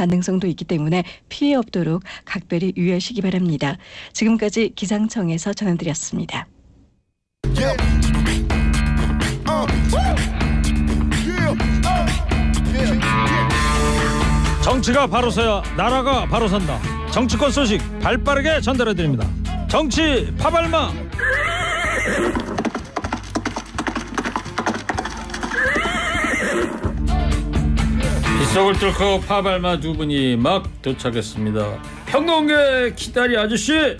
가능성도 있기 때문에 피해 없도록 각별히 유의하시기 바랍니다. 지금까지 기상청에서 전해드렸습니다. 정치가 바로 서야 나라가 바로 선다. 정치권 소식 발빠르게 전달해 드립니다. 정치 파발마. 빗속을 뚫고 파발마 두 분이 막 도착했습니다. 평론계 기다리 아저씨.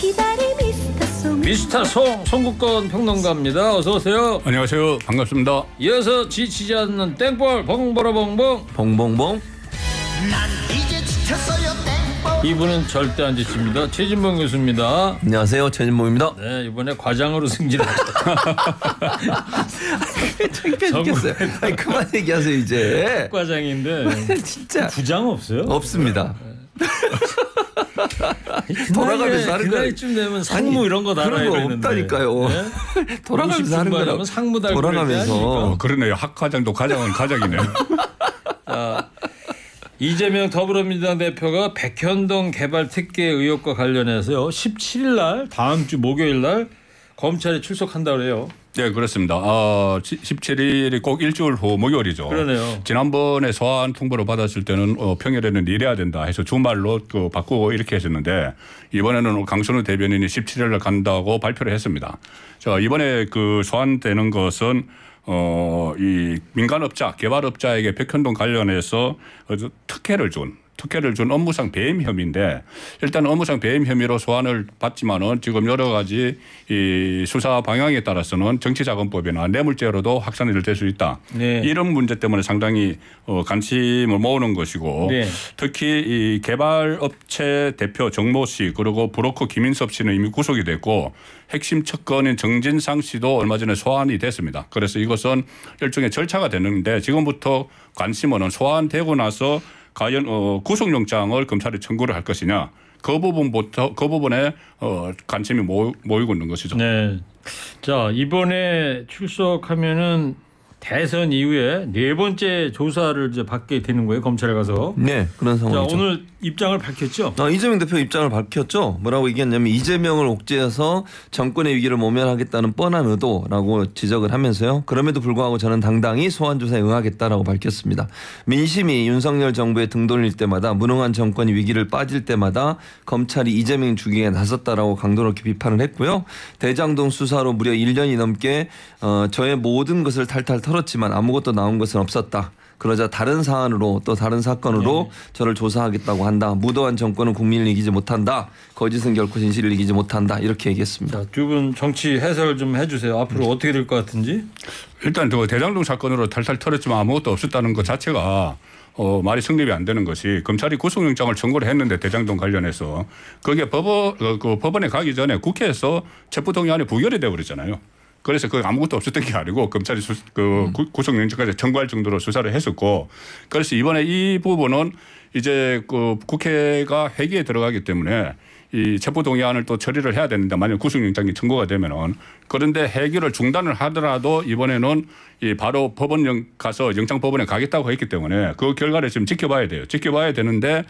기다리 미스터송. 미스터송 송국건 평론가입니다. 어서 오세요. 안녕하세요. 반갑습니다. 이어서 지치지 않는 땡벌 봉보로봉봉. 봉봉봉. 이분은 절대 안 지칩니다. 최진봉 교수입니다. 안녕하세요. 최진봉입니다. 네, 이번에 과장으로 승진합니다. 창피 그만 얘기하세요 이제. 과장인데 진짜 부장 없어요? 없습니다. 네. 돌아가면서 하는 거야. 쯤 되면 상무 아니, 이런 거 달아야 되는데. 없다니까요. 네? 돌아가면서 하는 거 상무 달고 돌아가면서. 어, 그러네요. 학과장도 과장은 과장이네요. 이재명 더불어민주당 대표가 백현동 개발 특혜 의혹과 관련해서요. 17일 날 다음 주 목요일 날 검찰에 출석한다 그래요. 네, 그렇습니다. 어, 아, 17일이 꼭 일주일 후 목요일이죠. 그러네요. 지난번에 소환 통보를 받았을 때는 어, 평일에는 일해야 된다 해서 주말로 그 바꾸고 이렇게 했었는데 이번에는 강선우 대변인이 17일을 간다고 발표를 했습니다. 자, 이번에 그 소환되는 것은 어, 이 민간업자, 개발업자에게 백현동 관련해서 특혜를 준 특혜를 준 업무상 배임 혐의인데 일단 업무상 배임 혐의로 소환을 받지만은 지금 여러 가지 이 수사 방향에 따라서는 정치자금법이나 뇌물죄로도 확산이 될 수 있다. 네. 이런 문제 때문에 상당히 어, 관심을 모으는 것이고 네. 특히 이 개발업체 대표 정모 씨 그리고 브로커 김인섭 씨는 이미 구속이 됐고 핵심 척건인 정진상 씨도 얼마 전에 소환이 됐습니다. 그래서 이것은 일종의 절차가 되는데 지금부터 관심은 소환되고 나서 과연 어, 구속영장을 검찰이 청구를 할 것이냐 그 부분부터 그 부분에 어, 관심이 모이고 있는 것이죠. 네. 자 이번에 출석하면은 대선 이후에 네 번째 조사를 이제 받게 되는 거예요 검찰에 가서. 네 그런 상황이죠. 자, 오늘 입장을 밝혔죠. 아, 이재명 대표 입장을 밝혔죠. 뭐라고 얘기했냐면 이재명을 옥죄어서 정권의 위기를 모면하겠다는 뻔한 의도라고 지적을 하면서요. 그럼에도 불구하고 저는 당당히 소환 조사에 응하겠다라고 밝혔습니다. 민심이 윤석열 정부에 등돌릴 때마다 무능한 정권이 위기를 빠질 때마다 검찰이 이재명 죽이에 나섰다라고 강도 높게 비판을 했고요. 대장동 수사로 무려 1년이 넘게 어, 저의 모든 것을 탈탈 털었지만 아무것도 나온 것은 없었다. 그러자 다른 사안으로 또 다른 사건으로 네. 저를 조사하겠다고 한다. 무도한 정권은 국민을 이기지 못한다. 거짓은 결코 진실을 이기지 못한다. 이렇게 얘기했습니다. 두 분 정치 해설 좀 해주세요. 앞으로 음. 어떻게 될 것 같은지. 일단 저 대장동 사건으로 탈탈 털었지만 아무것도 없었다는 것 자체가 어, 말이 성립이 안 되는 것이 검찰이 구속영장을 청구를 했는데 대장동 관련해서 그게 법원, 그, 그 법원에 가기 전에 국회에서 체포동의안이 부결이 돼버렸잖아요 그래서 그 아무것도 없었던 게 아니고 검찰이 수, 그 음. 구속영장까지 청구할 정도로 수사를 했었고 그래서 이번에 이 부분은 이제 그 국회가 회기에 들어가기 때문에 이 체포동의안을 또 처리를 해야 되는데 만약 구속영장이 청구가 되면은 그런데 해결을 중단을 하더라도 이번에는 이 바로 법원 령 가서 영장법원에 가겠다고 했기 때문에 그 결과를 지금 지켜봐야 돼요. 지켜봐야 되는데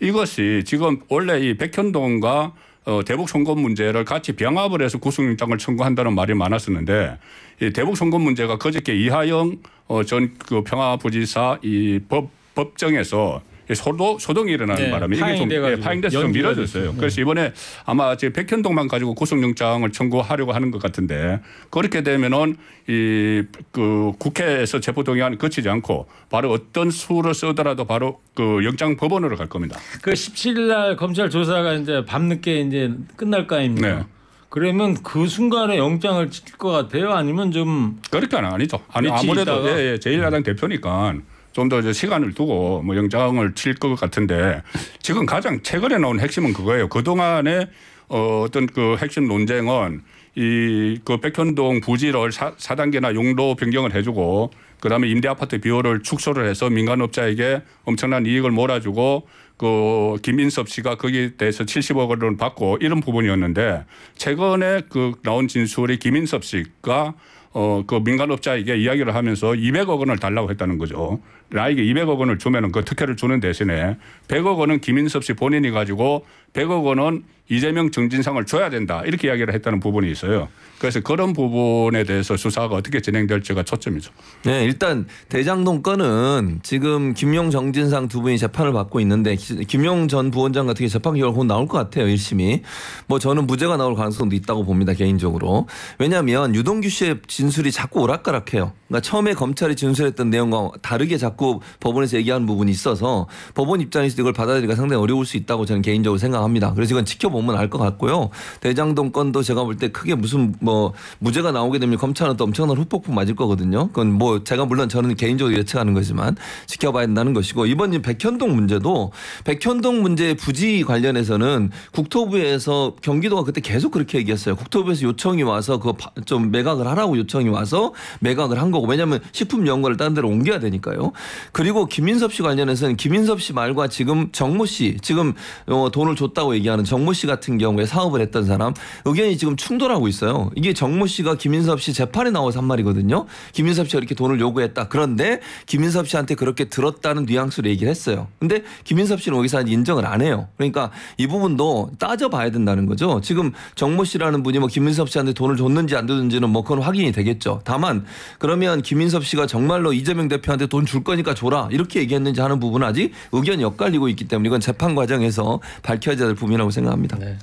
이것이 지금 원래 이 백현동과 어, 대북 송금 문제를 같이 병합을 해서 구속영장을 청구한다는 말이 많았었는데 이 대북 송금 문제가 그저께 이하영 어, 전그 평화부지사 이 법, 법정에서 예, 소도, 소동이 일어나는 네, 바람에 이게 좀 예, 파행돼서 좀 미뤄졌어요. 네. 그래서 이번에 아마 제 백현동만 가지고 구속영장을 청구하려고 하는 것 같은데 그렇게 되면은 이 그 국회에서 체포동의안 거치지 않고 바로 어떤 수를 쓰더라도 바로 그 영장 법원으로 갈 겁니다. 그 17일 날 검찰 조사가 이제 밤늦게 이제 끝날 거아니까 네. 그러면 그 순간에 영장을 지킬 것 같아요? 아니면 좀 그렇게는 아니죠. 아니 아무래도 예, 예, 제1야당 대표니까 좀더 시간을 두고 뭐 영장을 칠 것 같은데 지금 가장 최근에 나온 핵심은 그거예요. 그동안에 어, 어떤 그 핵심 논쟁은 이 그 백현동 부지를 사단계나 용도 변경을 해주고 그다음에 임대 아파트 비율을 축소를 해서 민간업자에게 엄청난 이익을 몰아주고 그 김인섭 씨가 거기에 대해서 70억을 원 받고 이런 부분이었는데 최근에 그 나온 진술이 김인섭 씨가 어 그 민간업자에게 이야기를 하면서 200억 원을 달라고 했다는 거죠. 라이게 200억 원을 주면은 그 특혜를 주는 대신에 100억 원은 김인섭 씨 본인이 가지고 100억 원은 이재명 정진상을 줘야 된다 이렇게 이야기를 했다는 부분이 있어요. 그래서 그런 부분에 대해서 수사가 어떻게 진행될지가 초점이죠. 네, 일단 대장동 건은 지금 김용 정진상 두 분이 재판을 받고 있는데 김용 전 부원장 같은 게 재판 결과 곧 나올 것 같아요. 1심이. 뭐 저는 무죄가 나올 가능성도 있다고 봅니다. 개인적으로. 왜냐하면 유동규 씨의 진술이 자꾸 오락가락해요. 그러니까 처음에 검찰이 진술했던 내용과 다르게 자꾸 자꾸 법원에서 얘기하는 부분이 있어서 법원 입장에서 이걸 받아들이기가 상당히 어려울 수 있다고 저는 개인적으로 생각합니다. 그래서 이건 지켜보면 알 것 같고요. 대장동 건도 제가 볼 때 크게 무슨 뭐 무죄가 나오게 되면 검찰은 또 엄청난 후폭풍 맞을 거거든요. 그건 뭐 제가 물론 저는 개인적으로 예측하는 거지만 지켜봐야 된다는 것이고 이번 백현동 문제도 백현동 문제 부지 관련해서는 국토부에서 경기도가 그때 계속 그렇게 얘기했어요. 국토부에서 요청이 와서 그거 좀 매각을 하라고 요청이 와서 매각을 한 거고 왜냐하면 식품 연구를 다른 데로 옮겨야 되니까요. 그리고 김민섭 씨 관련해서는 김민섭 씨 말과 지금 정모 씨 지금 어, 돈을 줬다고 얘기하는 정모 씨 같은 경우에 사업을 했던 사람 의견이 지금 충돌하고 있어요. 이게 정모 씨가 김민섭 씨 재판에 나와서 한 말이거든요. 김민섭 씨가 이렇게 돈을 요구했다. 그런데 김민섭 씨한테 그렇게 들었다는 뉘앙스로 얘기를 했어요. 근데 김민섭 씨는 여기서 인정을 안 해요. 그러니까 이 부분도 따져봐야 된다는 거죠. 지금 정모 씨라는 분이 뭐 김민섭 씨한테 돈을 줬는지 안 줬는지는 뭐 그건 확인이 되겠죠. 다만 그러면 김민섭 씨가 정말로 이재명 대표한테 돈줄건냐 거니까 그러니까 줘라 이렇게 얘기했는지 하는 부분은 아직 의견이 엇갈리고 있기 때문에 이건 재판 과정에서 밝혀져야 될 부분이라고 생각합니다. 네.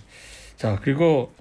자 그리고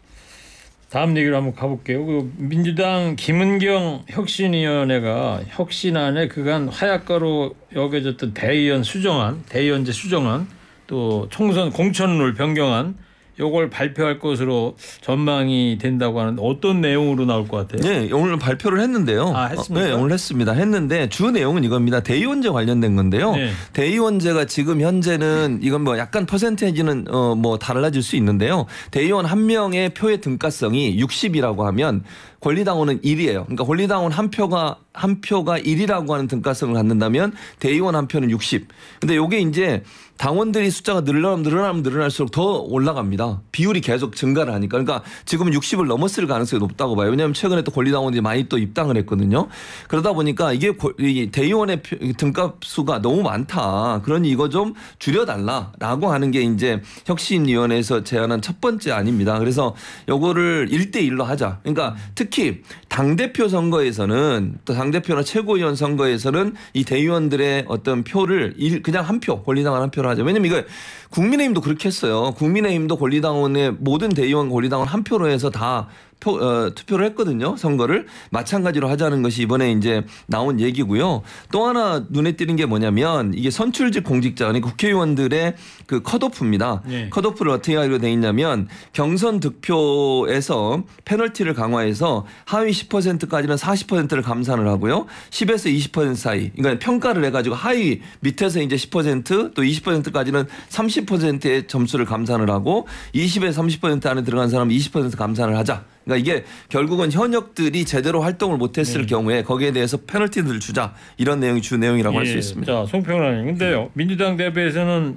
다음 얘기로 한번 가볼게요. 그 민주당 김은경 혁신위원회가 혁신안에 그간 화약가로 여겨졌던 대의원 수정안, 대의원제 수정안, 또 총선 공천룰 변경안 요걸 발표할 것으로 전망이 된다고 하는데 어떤 내용으로 나올 것 같아요? 네, 오늘 발표를 했는데요. 아, 했습니까? 어, 네, 오늘 했습니다. 했는데 주 내용은 이겁니다. 대의원제 관련된 건데요. 네. 대의원제가 지금 현재는 네. 이건 뭐 약간 퍼센테이지는 어, 뭐 달라질 수 있는데요. 대의원 한 명의 표의 등가성이 60이라고 하면 권리당원은 1이에요. 그러니까 권리당원 한 표가 한 표가 1이라고 하는 등가성을 갖는다면 대의원 한 표는 60. 근데 요게 이제 당원들이 숫자가 늘어나면 늘어나면 늘어날수록 더 올라갑니다. 비율이 계속 증가를 하니까. 그러니까 지금은 60을 넘었을 가능성이 높다고 봐요. 왜냐하면 최근에 또 권리당원들이 많이 또 입당을 했거든요. 그러다 보니까 이게 대의원의 등값 수가 너무 많다. 그러니 이거 좀 줄여달라라고 하는 게 이제 혁신위원회에서 제안한 첫 번째 아닙니다. 그래서 요거를 1대1로 하자. 그러니까 특히 당대표 선거에서는 또 당대표나 최고위원 선거에서는 이 대의원들의 어떤 표를 그냥 한 표, 권리당원 한 표를 당연하죠. 왜냐면 이거 국민의힘도 그렇게 했어요. 국민의힘도 권리당원의 모든 대의원 권리당원 한 표로 해서 다 표, 어, 투표를 했거든요. 선거를 마찬가지로 하자는 것이 이번에 이제 나온 얘기고요. 또 하나 눈에 띄는 게 뭐냐면 이게 선출직 공직자 아니 국회의원들의 그 컷오프입니다. 네. 컷오프를 어떻게 하기로 돼 있냐면 경선 득표에서 페널티를 강화해서 하위 10%까지는 40%를 감산을 하고요. 10에서 20% 사이. 그러니까 평가를 해 가지고 하위 밑에서 이제 10%또 20%까지는 30%의 점수를 감산을 하고 20에 30% 안에 들어간 사람 20% 감산을 하자. 그러니까 이게 결국은 현역들이 제대로 활동을 못했을 네. 경우에 거기에 대해서 페널티를 주자 이런 내용이 주 내용이라고 예. 할수 있습니다. 자, 송평원님. 근데요 네. 민주당 대표에서는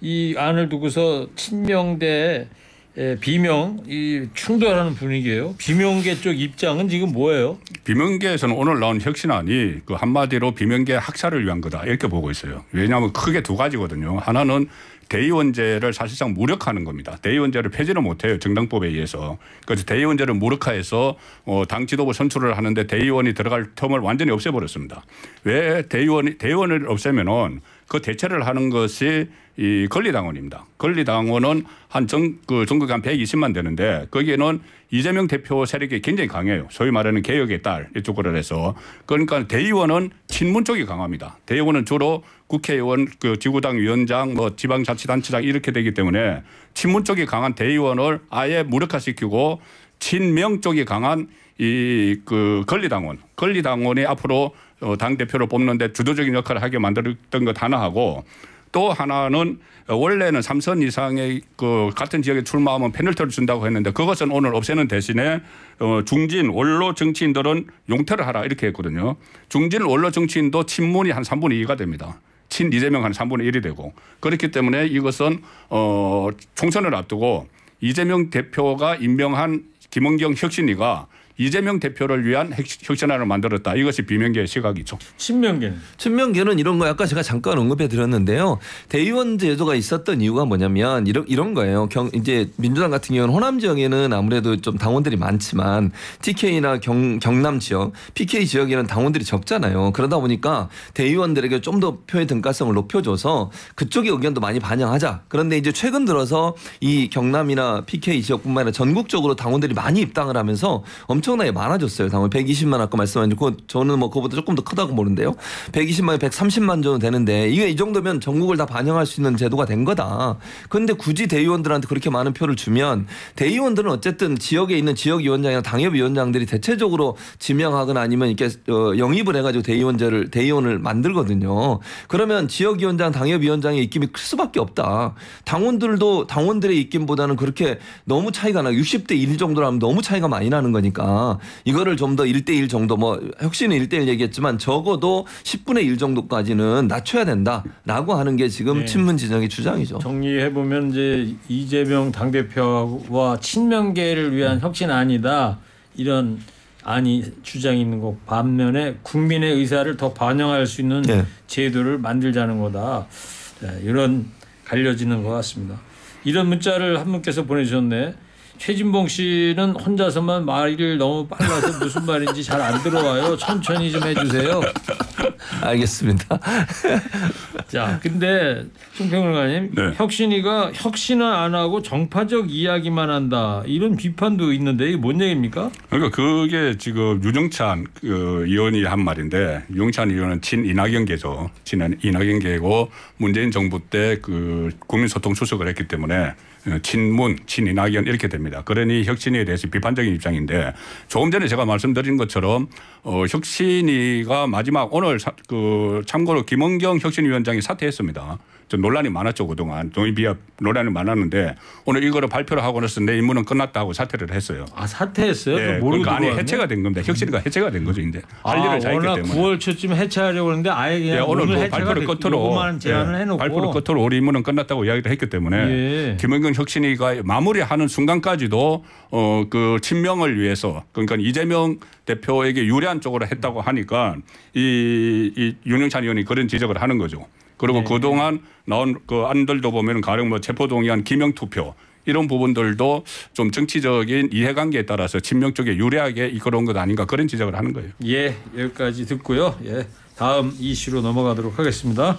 이 안을 두고서 친명대 예, 비명 이 충돌하는 분위기예요. 비명계 쪽 입장은 지금 뭐예요? 비명계에서는 오늘 나온 혁신안이 그 한마디로 비명계 학살을 위한 거다 이렇게 보고 있어요. 왜냐하면 크게 두 가지거든요. 하나는 대의원제를 사실상 무력화하는 겁니다. 대의원제를 폐지를 못해요. 정당법에 의해서. 그래서 대의원제를 무력화해서 어, 당 지도부 선출을 하는데 대의원이 들어갈 틈을 완전히 없애버렸습니다. 왜 대의원이 대의원을 없애면은 그 대체를 하는 것이 이 권리당원입니다. 권리당원은 한 정, 그 전국에 한 120만 되는데 거기에는 이재명 대표 세력이 굉장히 강해요. 소위 말하는 개혁의 딸 이쪽으로 해서 그러니까 대의원은 친문 쪽이 강합니다. 대의원은 주로 국회의원, 그 지구당 위원장, 뭐 지방자치단체장 이렇게 되기 때문에 친문 쪽이 강한 대의원을 아예 무력화시키고 친명 쪽이 강한 이그 권리당원, 권리당원이 앞으로 어, 당 대표를 뽑는데 주도적인 역할을 하게 만들었던 것 하나하고 또 하나는 원래는 삼선 이상의 그 같은 지역에 출마하면 페널티를 준다고 했는데 그것은 오늘 없애는 대신에 어, 중진 원로 정치인들은 용퇴를 하라 이렇게 했거든요. 중진 원로 정치인도 친문이 한 3분의 2가 됩니다. 친 이재명 한 3분의 1이 되고 그렇기 때문에 이것은 어 총선을 앞두고 이재명 대표가 임명한 김은경 혁신위가 이재명 대표를 위한 혁신안을 만들었다. 이것이 비명계의 시각이죠. 친명계 친명계는 이런 거 아까 제가 잠깐 언급해 드렸는데요. 대의원 제도가 있었던 이유가 뭐냐면 이런, 이런 거예요. 경, 이제 민주당 같은 경우는 호남 지역에는 아무래도 좀 당원들이 많지만 TK나 경, 경남 지역, PK 지역에는 당원들이 적잖아요. 그러다 보니까 대의원들에게 좀 더 표의 등가성을 높여줘서 그쪽의 의견도 많이 반영하자. 그런데 이제 최근 들어서 이 경남이나 PK 지역뿐만 아니라 전국적으로 당원들이 많이 입당을 하면서 엄청 엄청나게 많아졌어요. 당원 120만 아까 말씀하셨고 저는 뭐 그거보다 조금 더 크다고 보는데요. 120만이 130만 정도 되는데 이게 이 정도면 전국을 다 반영할 수 있는 제도가 된 거다. 그런데 굳이 대의원들한테 그렇게 많은 표를 주면 대의원들은 어쨌든 지역에 있는 지역위원장이나 당협위원장들이 대체적으로 지명하거나 아니면 이렇게 어, 영입을 해가지고 대의원제를 대의원을 만들거든요. 그러면 지역위원장, 당협위원장의 입김이 클 수밖에 없다. 당원들도 당원들의 입김보다는 그렇게 너무 차이가 나. 60대 1 정도라면 너무 차이가 많이 나는 거니까. 이거를 좀 더 1대1 정도 뭐 혁신은 1대1 얘기했지만 적어도 10분의 1 정도까지는 낮춰야 된다라고 하는 게 지금 네. 친문 진영의 주장이죠. 정리해 보면 이제 이재명 당 대표와 친명계를 위한 혁신안이다 이런 안이 주장이 있는 것 반면에 국민의 의사를 더 반영할 수 있는 네. 제도를 만들자는 거다 네, 이런 갈려지는 것 같습니다. 이런 문자를 한 분께서 보내주셨네. 최진봉 씨는 혼자서만 말을 너무 빨라서 무슨 말인지 잘 안 들어와요. 천천히 좀 해주세요. 알겠습니다. 자, 근데 총평론가님 네. 혁신이가 혁신은 안 하고 정파적 이야기만 한다 이런 비판도 있는데 이게 뭔 얘기입니까? 그러니까 그게 지금 유정찬 그 의원이 한 말인데 유정찬 의원은 친 이낙연계죠. 친 이낙연계고 문재인 정부 때 그 국민소통 수석을 했기 때문에. 어, 친문, 친인낙연 이렇게 됩니다. 그러니 혁신에 대해서 비판적인 입장인데 조금 전에 제가 말씀드린 것처럼 어, 혁신이가 마지막 오늘 사, 그 참고로 김원경 혁신위원장이 사퇴했습니다. 좀 논란이 많았죠 그동안 동의비합 논란이 많았는데 오늘 이거를 발표를 하고 나서 내 임무는 끝났다고 사퇴를 했어요. 아 사퇴했어요? 네, 그 그러니까 아니 해체가 된 겁니다. 혁신이가 해체가 된 거죠 이제 할 아, 일을 잘 했기 때문에. 9월 초쯤 해체하려고 했는데 아예 그냥 네, 오늘, 뭐 오늘 뭐 발표를 끝으로 제안을 예, 해놓고 발표를 끝으로 우리 임무는 끝났다고 이야기를 했기 때문에 예. 김은경 혁신이가 마무리하는 순간까지도 어그 친명을 위해서 그러니까 이재명 대표에게 유리한 쪽으로 했다고 하니까 이, 이 윤영찬 의원이 그런 지적을 하는 거죠. 그리고 네. 그동안 나온 그 안들도 보면 가령 뭐 체포동의안 기명투표 이런 부분들도 좀 정치적인 이해관계에 따라서 친명 쪽에 유리하게 이끌어온 것 아닌가 그런 지적을 하는 거예요. 예, 여기까지 듣고요. 예, 다음 이슈로 넘어가도록 하겠습니다.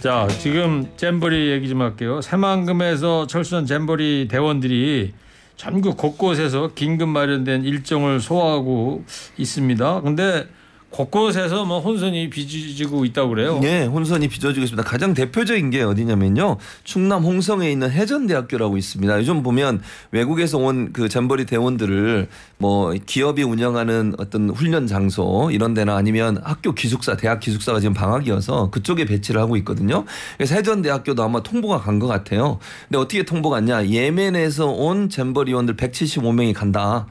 자, 지금 잼버리 얘기 좀 할게요. 새만금에서 철수한 잼버리 대원들이 전국 곳곳에서 긴급 마련된 일정을 소화하고 있습니다. 근데 곳곳에서 뭐 혼선이 빚어지고 있다고 그래요. 네, 혼선이 빚어지고 있습니다. 가장 대표적인 게 어디냐면요. 충남 홍성에 있는 해전대학교라고 있습니다. 요즘 보면 외국에서 온그 잠버리 대원들을 뭐 기업이 운영하는 어떤 훈련 장소 이런 데나 아니면 학교 기숙사, 대학 기숙사가 지금 방학이어서 그쪽에 배치를 하고 있거든요. 그래서 해전대학교도 아마 통보가 간 것 같아요. 근데 어떻게 통보가 갔냐? 예멘에서 온 잠버리원들 175명이 간다.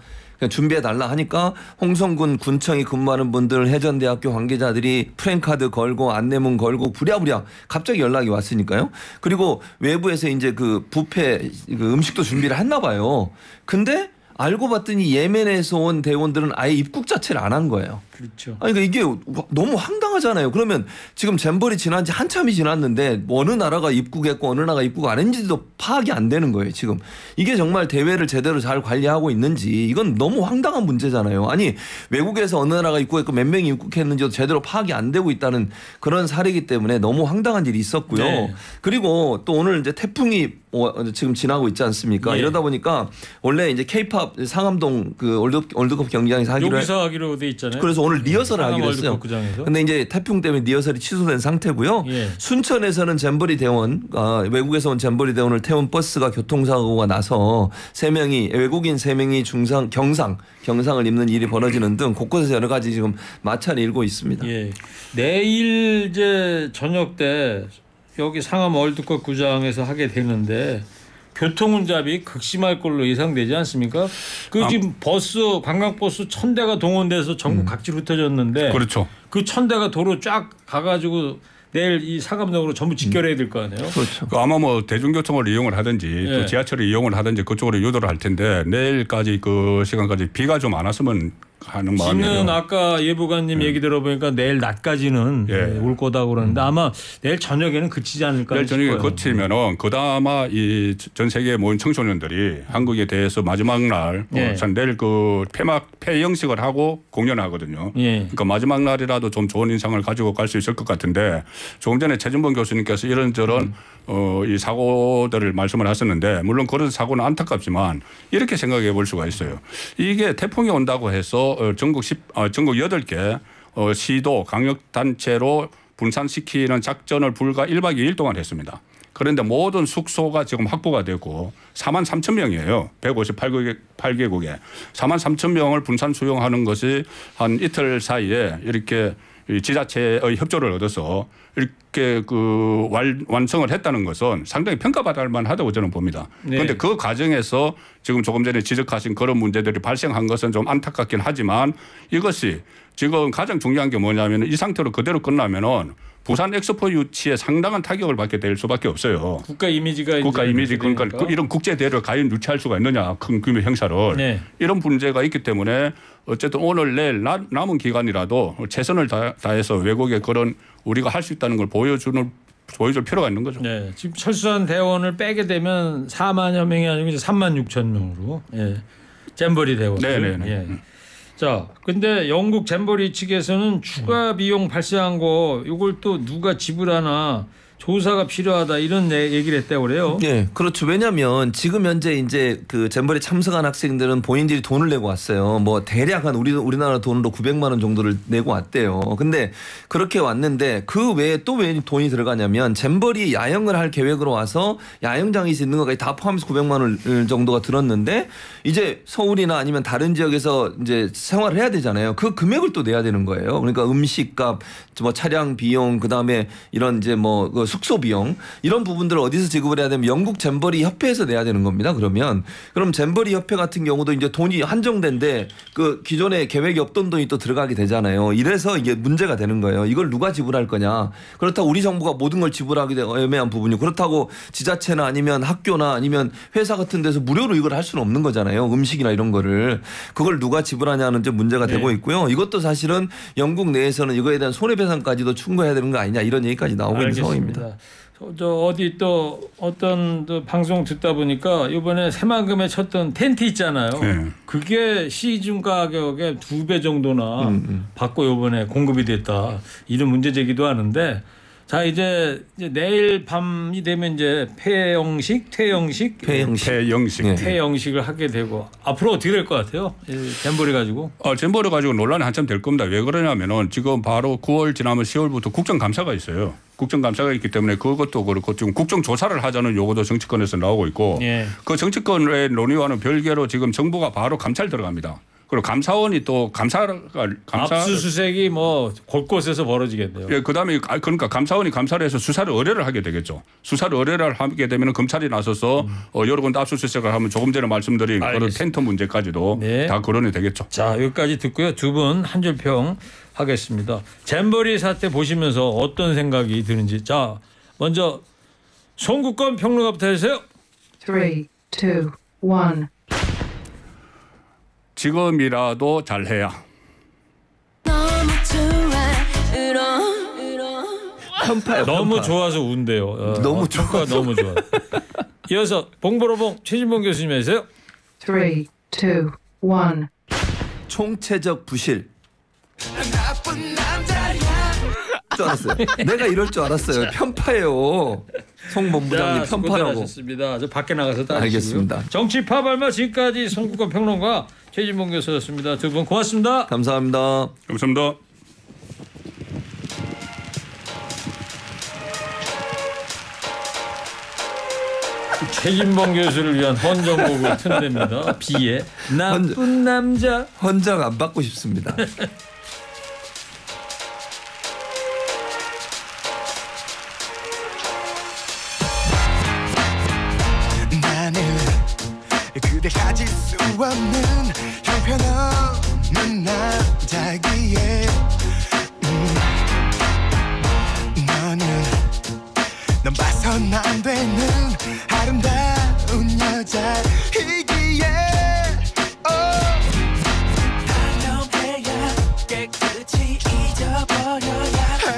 준비해 달라 하니까 홍성군 군청이 근무하는 분들 해전대학교 관계자들이 프랜카드 걸고 안내문 걸고 부랴부랴 갑자기 연락이 왔으니까요. 그리고 외부에서 이제 그부패그 그 음식도 준비를 했나 봐요. 근데 알고 봤더니 예멘에서 온 대원들은 아예 입국 자체를 안 한 거예요. 그렇죠. 아니, 그러니까 이게 너무 황당하잖아요. 그러면 지금 잼벌이 지난 지 한참이 지났는데 어느 나라가 입국했고 어느 나라가 입국 안 했는지도 파악이 안 되는 거예요, 지금. 이게 정말 대회를 제대로 잘 관리하고 있는지 이건 너무 황당한 문제잖아요. 아니, 외국에서 어느 나라가 입국했고 몇 명이 입국했는지도 제대로 파악이 안 되고 있다는 그런 사례이기 때문에 너무 황당한 일이 있었고요. 네. 그리고 또 오늘 이제 태풍이 어, 지금 지나고 있지 않습니까? 예. 이러다 보니까 원래 이제 케팝 상암동 그월드 월드컵 경기장에서 하기로 여기서 하기로 돼 있잖아요. 그래서 오늘 예. 리허설을 하기로 했어요. 구장데 이제 태풍 때문에 리허설이 취소된 상태고요. 예. 순천에서는 잼버리 대원 아, 외국에서 온 잼버리 대원을 태운 버스가 교통사고가 나서 세 명이 외국인 세 명이 중상 경상 경상을 입는 일이 벌어지는 등 곳곳에서 여러 가지 지금 마찰이 일고 있습니다. 예. 내일 이제 저녁 때 여기 상암 월드컵 구장에서 하게 되는데 교통운잡이 극심할 걸로 예상되지 않습니까? 그 아. 지금 아, 버스 관광버스 천 대가 동원돼서 전국 음. 각지로 흩어졌는데 그렇죠. 그천 대가 도로 쫙 가가지고 내일 이 상암역으로 전부 음. 직결해야 될 거 아니에요? 그렇죠. 그 아마 뭐 대중교통을 이용을 하든지 예. 또 지하철을 이용을 하든지 그쪽으로 유도를 할 텐데 내일까지 그 시간까지 비가 좀 안 왔으면 하는 마음이에요. 지는 아까 예보관님 예. 얘기 들어보니까 내일 낮까지는 예. 네, 올 거다 그러는데 음. 아마 내일 저녁에는 그치지 않을까. 내일 저녁에 싶어요. 그치면은 그다음이전 세계에 모인 청소년들이 한국에 대해서 마지막 날, 어, 예. 어, 내일 그 폐막 폐영식을 하고 공연하거든요. 예. 그러니까 마지막 날이라도 좀 좋은 인상을 가지고 갈 수 있을 것 같은데 조금 전에 최준범 교수님께서 이런저런 음. 어, 이 사고들을 말씀을 하셨는데 물론 그런 사고는 안타깝지만 이렇게 생각해 볼 수가 있어요. 이게 태풍이 온다고 해서 전국 1 어, 전국 8개 어, 어, 시도 강력단체로 분산시키는 작전을 불과 1박 2일 동안 했습니다. 그런데 모든 숙소가 지금 확보가 되고 4만 3천 명이에요. 1 5 8개국에 4만 3천 명을 분산 수용하는 것이 한 이틀 사이에 이렇게 지자체의 협조를 얻어서 이렇게 그 완성을 했다는 것은 상당히 평가받을 만하다고 저는 봅니다. 네. 그런데 그 과정에서 지금 조금 전에 지적하신 그런 문제들이 발생한 것은 좀 안타깝긴 하지만 이것이 지금 가장 중요한 게 뭐냐면 이 상태로 그대로 끝나면은 부산 엑스포 유치에 상당한 타격을 받게 될 수밖에 없어요. 국가 이미지가 국가 이미지 그러니까 이런 국제대회를 과연 유치할 수가 있느냐 큰 규모 행사를 네. 이런 문제가 있기 때문에 어쨌든 오늘 내일 남은 기간이라도 최선을 다해서 외국에 그런 우리가 할 수 있다는 걸 보여주는 보여줄 필요가 있는 거죠. 네, 지금 철수한 대원을 빼게 되면 4만여 명이 아니고 이제 3만 6천 명으로 예. 잼버리 대원. 네, 네, 네. 예. 자, 근데 영국 잼버리 측에서는 추가 음. 비용 발생한 거 이걸 또 누가 지불하나 조사가 필요하다 이런 얘기를 했다고 그래요. 예, 그렇죠. 왜냐하면 지금 현재 이제 그잼벌에 참석한 학생들은 본인들이 돈을 내고 왔어요. 뭐 대략 한 우리 우리나라 돈으로 900만 원 정도를 내고 왔대요. 근데 그렇게 왔는데 그 외에 또 왜 돈이 들어가냐면 잼벌이 야영을 할 계획으로 와서 야영장이 있는 것까지 다 포함해서 900만 원 정도가 들었는데 이제 서울이나 아니면 다른 지역에서 이제 생활을 해야 되잖아요. 그 금액을 또 내야 되는 거예요. 그러니까 음식값, 뭐 차량 비용, 그 다음에 이런 이제 뭐 그뭐 숙소 비용 이런 부분들을 어디서 지급을 해야 되면 영국 잼버리 협회에서 내야 되는 겁니다. 그러면 그럼 잼버리 협회 같은 경우도 이제 돈이 한정된데 그 기존에 계획이 없던 돈이 또 들어가게 되잖아요. 이래서 이게 문제가 되는 거예요. 이걸 누가 지불할 거냐? 그렇다고 우리 정부가 모든 걸 지불하기 애매한 부분이 그렇다고 지자체나 아니면 학교나 아니면 회사 같은 데서 무료로 이걸 할 수는 없는 거잖아요. 음식이나 이런 거를 그걸 누가 지불하냐는 좀 문제가 네. 되고 있고요. 이것도 사실은 영국 내에서는 이거에 대한 손해배상까지도 충고해야 되는 거 아니냐 이런 얘기까지 나오고 알겠습니다. 있는 상황입니다. 알겠습니다. 네. 저 어디 또 어떤 또 방송 듣다 보니까 이번에 새만금에 쳤던 텐트 있잖아요. 네. 그게 시중 가격의 두 배 정도나 음, 음. 받고 이번에 공급이 됐다 이런 문제 제기도 하는데 자 이제, 이제 내일 밤이 되면 이제 폐영식, 퇴영식, 폐영식, 폐영식, 네. 퇴영식을 하게 되고 앞으로 어떻게 될 것 같아요? 잼버리 가지고? 어, 잼버리 가지고 논란이 한참 될 겁니다. 왜 그러냐면은 지금 바로 9월 지나면 10월부터 국정감사가 있어요. 국정감사가 있기 때문에 그것도 그렇고 지금 국정조사를 하자는 요구도 정치권에서 나오고 있고 예. 그 정치권의 논의와는 별개로 지금 정부가 바로 감찰 들어갑니다. 그리고 감사원이 또 감사가 감사 압수수색이 뭐 곳곳에서 벌어지겠네요. 예, 그다음에 아, 그러니까 감사원이 감사를 해서 수사를 의뢰를 하게 되겠죠. 수사를 의뢰를 하게 되면 검찰이 나서서 음. 어, 여러 군데 압수수색을 하면 조금 전에 말씀드린 그런 텐트 문제까지도 네. 다 거론이 되겠죠. 자 여기까지 듣고요. 두 분 한 줄 평 하겠습니다. 잼버리 사태 보시면서 어떤 생각이 드는지 자 먼저 송국권 평론가부터 해주세요. 3, 2, 1 지금이라도 잘해야. 편파요, 너무 좋아서 운대요. 어, 너무 어, 좋아. 너무 좋아. 이어서 봉보로봉 최진봉 교수님 이세요 3, 2, 1. 총체적 부실. 줄 알았어요. 내가 이럴 줄 알았어요. 편파예요. 송 본부장님 편파라고. 고하셨습니다저 밖에 나가서 따르시고요. 알겠습니다. 정치 파발마 지금까지 송국권 평론가 최진봉 교수였습니다. 두 분 고맙습니다. 감사합니다. 감사합니다. 최진봉 교수를 위한 헌정곡을 튼댑니다. 비의 나쁜 남자. 헌정 안 받고 싶습니다.